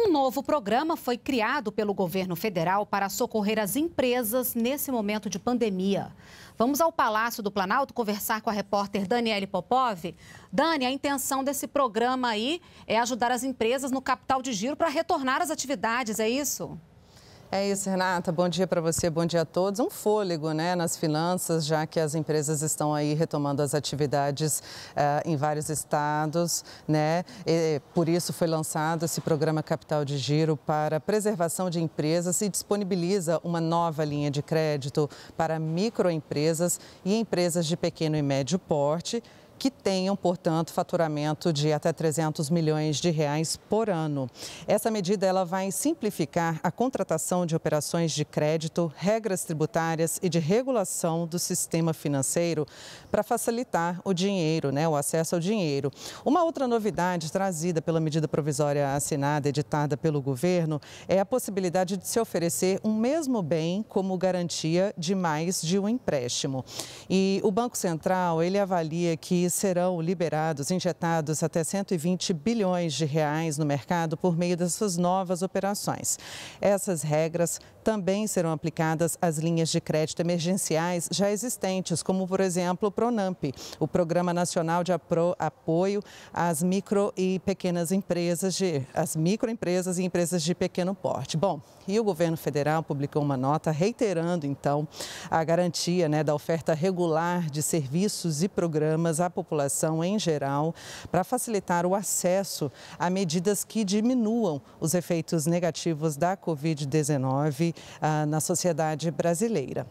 Um novo programa foi criado pelo governo federal para socorrer as empresas nesse momento de pandemia. Vamos ao Palácio do Planalto conversar com a repórter Daniele Popov. Dani, a intenção desse programa aí é ajudar as empresas no capital de giro para retornar às atividades, é isso? É isso, Renata. Bom dia para você, bom dia a todos. Um fôlego né, nas finanças, já que as empresas estão aí retomando as atividades uh, em vários estados. Né? E, por isso foi lançado esse programa Capital de Giro para preservação de empresas e disponibiliza uma nova linha de crédito para microempresas e empresas de pequeno e médio porte que tenham, portanto, faturamento de até 300 milhões de reais por ano. Essa medida ela vai simplificar a contratação de operações de crédito, regras tributárias e de regulação do sistema financeiro para facilitar o dinheiro, né, o acesso ao dinheiro. Uma outra novidade trazida pela medida provisória assinada, editada pelo governo, é a possibilidade de se oferecer um mesmo bem como garantia de mais de um empréstimo. E o Banco Central, ele avalia que serão liberados, injetados até 120 bilhões de reais no mercado por meio dessas novas operações. Essas regras também serão aplicadas às linhas de crédito emergenciais já existentes, como, por exemplo, o Pronamp, o Programa Nacional de Apoio às Micro e Pequenas Empresas, de, às microempresas e empresas de pequeno porte. Bom, e o governo federal publicou uma nota reiterando, então, a garantia né, da oferta regular de serviços e programas a população em geral, para facilitar o acesso a medidas que diminuam os efeitos negativos da Covid-19 ah, na sociedade brasileira.